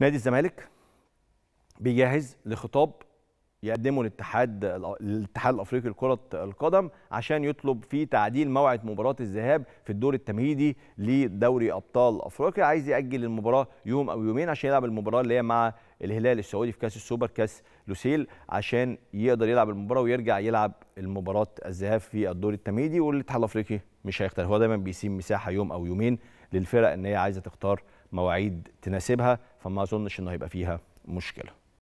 نادي الزمالك بيجهز لخطاب يقدمه الاتحاد الاتحاد الافريقي لكره القدم عشان يطلب فيه تعديل موعد مباراه الذهاب في الدور التمهيدي لدوري ابطال افريقيا عايز ياجل المباراه يوم او يومين عشان يلعب المباراه اللي هي مع الهلال السعودي في كاس السوبر كاس لوسيل عشان يقدر يلعب المباراه ويرجع يلعب المباراه الذهاب في الدور التمهيدي والاتحاد الافريقي مش هيختار هو دايما بيسيب مساحه يوم او يومين للفرق ان هي عايزه تختار مواعيد تناسبها فما اظنش انه هيبقى فيها مشكله